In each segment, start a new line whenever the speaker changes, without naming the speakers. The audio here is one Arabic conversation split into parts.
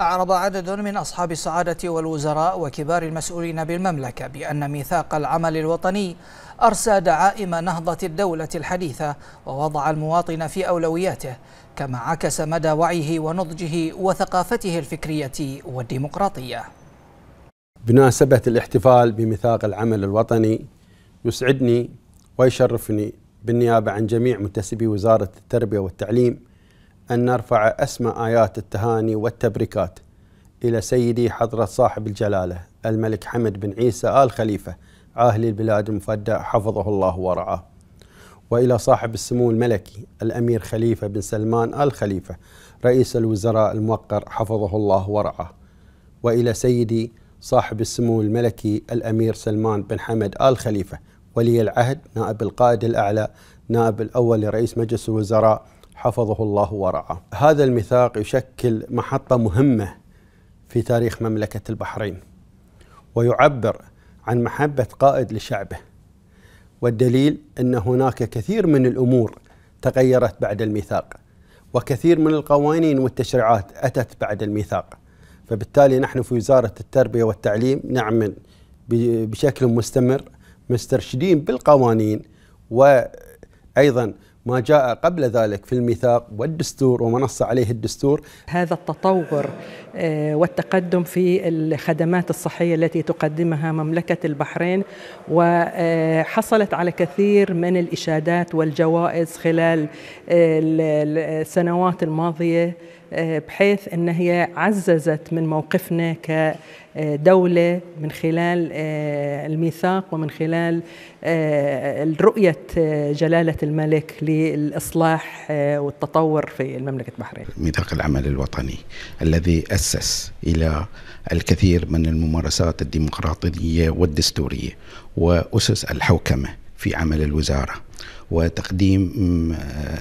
أعرب عدد من أصحاب السعادة والوزراء وكبار المسؤولين بالمملكة بأن ميثاق العمل الوطني أرسى دعائم نهضة الدولة الحديثة ووضع المواطن في أولوياته كما عكس مدى وعيه ونضجه وثقافته الفكرية والديمقراطية
بمناسبة الاحتفال بميثاق العمل الوطني يسعدني ويشرفني بالنيابة عن جميع منتسبي وزارة التربية والتعليم أن نرفع أسمى آيات التهاني والتبريكات إلى سيدي حضرة صاحب الجلالة الملك حمد بن عيسى آل خليفة عاهل البلاد المفدى حفظه الله ورعاه وإلى صاحب السمو الملكي الأمير خليفة بن سلمان آل خليفة رئيس الوزراء الموقر حفظه الله ورعاه وإلى سيدي صاحب السمو الملكي الأمير سلمان بن حمد آل خليفة ولي العهد نائب القائد الأعلى نائب الأول لرئيس مجلس الوزراء حفظه الله ورعاه. هذا الميثاق يشكل محطة مهمة في تاريخ مملكة البحرين ويعبر عن محبة قائد لشعبه والدليل أن هناك كثير من الأمور تغيرت بعد الميثاق وكثير من القوانين والتشريعات أتت بعد الميثاق فبالتالي نحن في وزارة التربية والتعليم نعمل بشكل مستمر مسترشدين بالقوانين وأيضا ما جاء قبل ذلك في الميثاق والدستور ومنص عليه الدستور هذا التطور
آه، والتقدم في الخدمات الصحية التي تقدمها مملكة البحرين وحصلت آه، على كثير من الإشادات والجوائز خلال السنوات الماضية بحيث ان هي عززت من موقفنا كدوله آه، من خلال آه، الميثاق ومن خلال آه، رؤيه جلاله الملك للاصلاح والتطور في المملكه البحرين.
ميثاق العمل الوطني الذي اسس الى الكثير من الممارسات الديمقراطيه والدستوريه واسس الحوكمه في عمل الوزاره. وتقديم آه،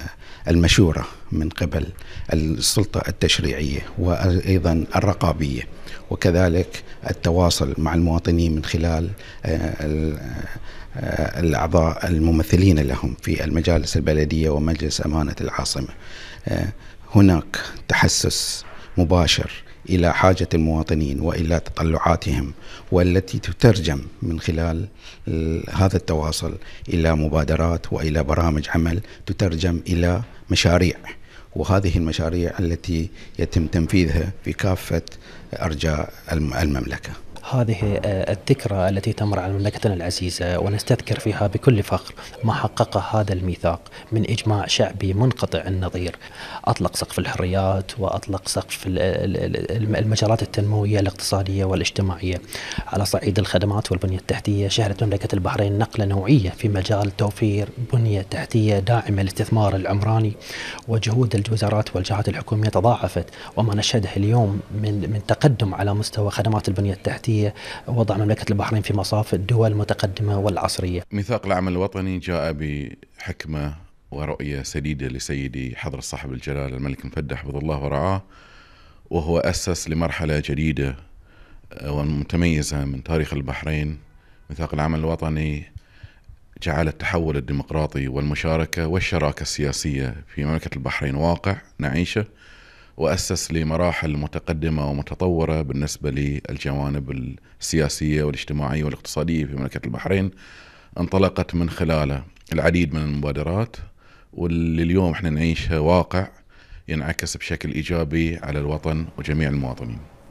المشورة من قبل السلطة التشريعية وأيضا الرقابية وكذلك التواصل مع المواطنين من خلال آه، آه، الأعضاء الممثلين لهم في المجالس البلدية ومجلس أمانة العاصمة هناك تحسس مباشر إلى حاجة المواطنين وإلى تطلعاتهم والتي تترجم من خلال هذا التواصل إلى مبادرات وإلى برامج عمل تترجم إلى مشاريع وهذه المشاريع التي يتم تنفيذها في كافة أرجاء المملكة
هذه آه، الذكرى التي تمر على مملكتنا العزيزة ونستذكر فيها بكل فخر ما حققه هذا الميثاق من إجماع شعبي منقطع النظير أطلق سقف الحريات وأطلق سقف المجالات التنموية الاقتصادية والاجتماعية على صعيد الخدمات والبنية التحتية شهدت مملكة البحرين نقلة نوعية في مجال توفير بنية تحتية داعمة للاستثمار العمراني وجهود الوزارات والجهات الحكومية تضاعفت وما نشهده اليوم من من تقدم على مستوى خدمات البنية التحتية وضع مملكة البحرين في مصاف
الدول المتقدمة والعصرية ميثاق العمل الوطني جاء بحكمة ورؤية سديدة لسيدي حضرة صاحب الجلالة الملك مفدى حفظه الله ورعاه وهو أسس لمرحلة جديدة آه، ومتميزة من تاريخ البحرين ميثاق العمل الوطني جعل التحول الديمقراطي والمشاركة والشراكة السياسية في مملكة البحرين واقع نعيشه وأسس لمراحل متقدمة ومتطورة بالنسبة للجوانب السياسية والاجتماعية والاقتصادية في مملكة البحرين انطلقت من خلاله العديد من المبادرات واللي اليوم احنا نعيشها واقع ينعكس بشكل إيجابي على الوطن وجميع المواطنين